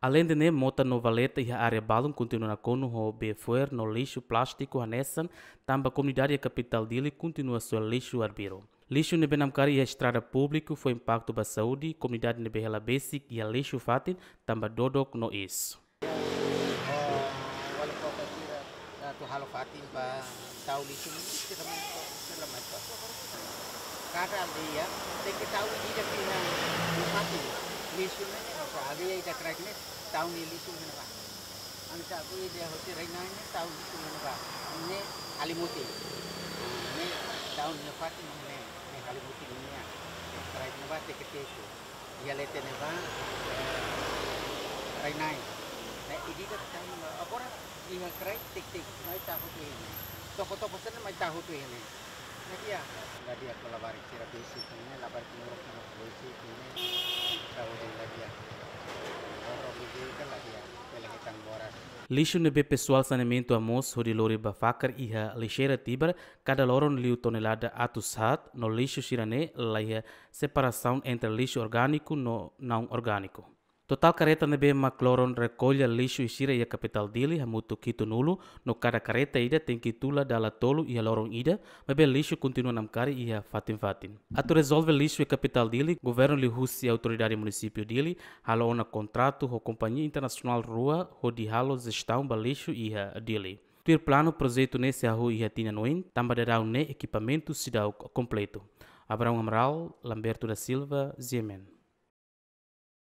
Além de ne mota no valeta e a área balum continua cono ho befuer no lixo plástico anessan, tamba comunidade capital dele continua seu lixo arbiro. Lixo ne benamkari e estrada público foi impacto ba saúde, comunidade ne behela basic e a lixo fatin, tamba dodok no is. halo fatin pa tau tá lixo kita mo sila mas pa. Kada dia, kita tahu dia kina fatin. ಅದು ಈ ಚಕ್ರಾಕಿ tahu mana ini alimuti ini ini alimuti ini ya dia nah ini kan tahun tik tik tuh ini toko-toko nah iya nggak dia kalau barik besi ini labar timur Lishun nebe pessoal saneamento a mos hodi lori bafakar iha lishera tiber kada loron liu tonelada atus hat no lishu shirane laia separação entre lishu organiku no não organiku. Total careta nebe McLaurin recolha lixo e e a capital dele, hamutu quito nulo, no cada careta ida tem que tula dala tolo ia lorong ida, mas o lixo continua nam e a fatin fatin. tu resolve lixo e capital dele, governo lhe Rússia e autoridade município dele, halo ona contrato ho companhia internacional rua, ho di halo zestão ba lixo a dele. Tuir plano projeto nesse e a tina noin, tamba dará ne equipamento cidadão completo. Abraão Amaral, Lamberto da Silva, Ziemen.